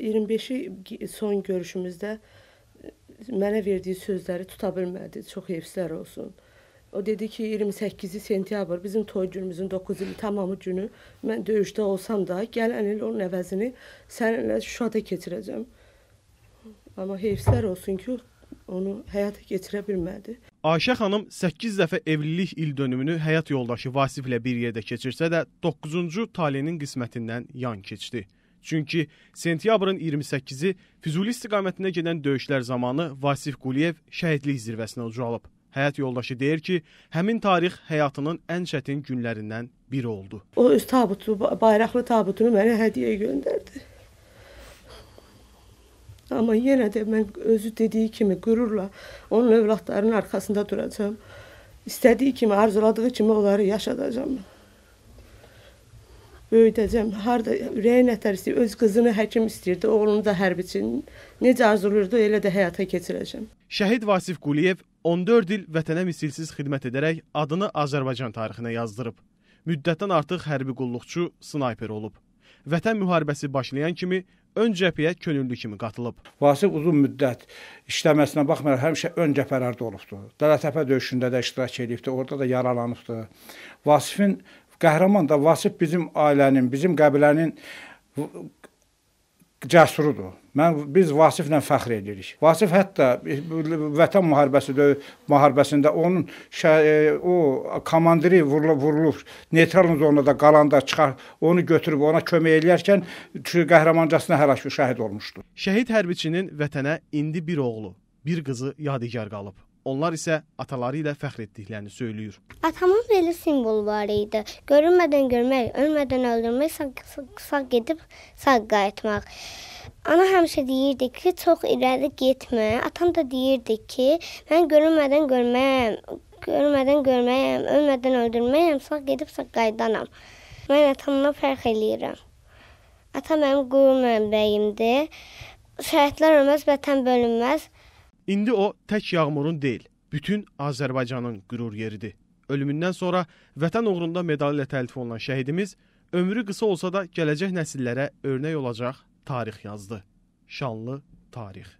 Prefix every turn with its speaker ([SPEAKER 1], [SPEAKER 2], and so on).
[SPEAKER 1] 25-i son görüşümüzdə e, mənə verdiyi sözləri tuta bilmədi. Çox heyfsizlər olsun. O dedi ki, 28-i sentyabr bizim toy günümüzün 9 ili tamamı günü mən döyüşdə olsam da gələn il onun əvəzini səninlə Şuşada keçirəcəm. Amma heyfsizlər olsun ki, onu həyata keçirə bilmədi.
[SPEAKER 2] Ayşə xanım 8 dəfə evlilik il dönümünü həyat yoldaşı Vasiflə bir yerdə keçirsə də 9-cu talenin qismətindən yan keçdi. Çünki sentyabrın 28-i Füzuli istiqamətinə gedən döyüşlər zamanı Vasif Quliyev şəhidlik zirvəsinə ucalıb. Həyat yoldaşı deyir ki, həmin tarix həyatının ən çətin günlərindən biri oldu.
[SPEAKER 1] O öz tabutu, bayraqlı tabutunu mənə hədiyyə göndərdi. Amma yenə də mən özü dediyi kimi qürurla onun övladlarının arxasında duracağam. İstədiyi kimi, arzuladığı kimi onları yaşadacağam böyüdəcəm. Harda ürəyi nə tərsi öz qızını həkim istəyirdi, oğlunu da hərbiçi. Necə arzulayırdı, elə də həyata keçirəcəm.
[SPEAKER 2] Şəhid Vasif Quliyev 14 il vətənə misilsiz xidmət edərək adını Azərbaycan tarixinə yazdırıb. Müddətdən artıq hərbi qulluqçu, snayper olub. Vətən müharibəsi başlayan kimi ön cəbhəyə könüllü kimi qatılıb. Vasif uzun müddət işləməsinə baxmayaraq həmişə ön cəbhələrdə
[SPEAKER 3] olubdu. Dələtəpə döyüşündə də iştirak edibdi, orada da yaralanıbdı. Vasifin qəhrəman da Vasif bizim ailənin, bizim qəbilənin cəsurudur. Mən biz Vasiflə fəxr edirik. Vasif hətta Vətən müharibəsi müharibəsində onun şə, e, o komandiri vurulub, vurulub neytral zonada qalanda çıxar, onu götürüb ona kömək edərkən qəhrəmancasına həlak şəhid
[SPEAKER 2] olmuşdu. Şəhid hərbiçinin vətənə indi bir oğlu, bir qızı yadigar qalıb. Onlar isə ataları ilə fəxr etdiklərini söyləyir.
[SPEAKER 4] Atamın belə simvolu var idi. Görünmədən görmək, ölmədən öldürmək, sağ, sağ, sağ gedib sağ qayıtmaq. Ana həmişə deyirdi ki, çox irəli getmə. Atam da deyirdi ki, mən görünmədən görməyəm, görmədən görməyəm, ölmədən öldürməyəm, sağ gedib sağ qayıdanam. Mən atamdan fərq eləyirəm. Atam mənim quru mənbəyimdir. Şəhidlər ölməz, vətən bölünməz.
[SPEAKER 2] İndi o tək Yağmurun deyil, bütün Azərbaycanın qürur yeridir. Ölümündən sonra vətən uğrunda medalı ilə təltif olunan şəhidimiz ömrü qısa olsa da gələcək nəsillərə örnək olacaq tarix yazdı. Şanlı tarix.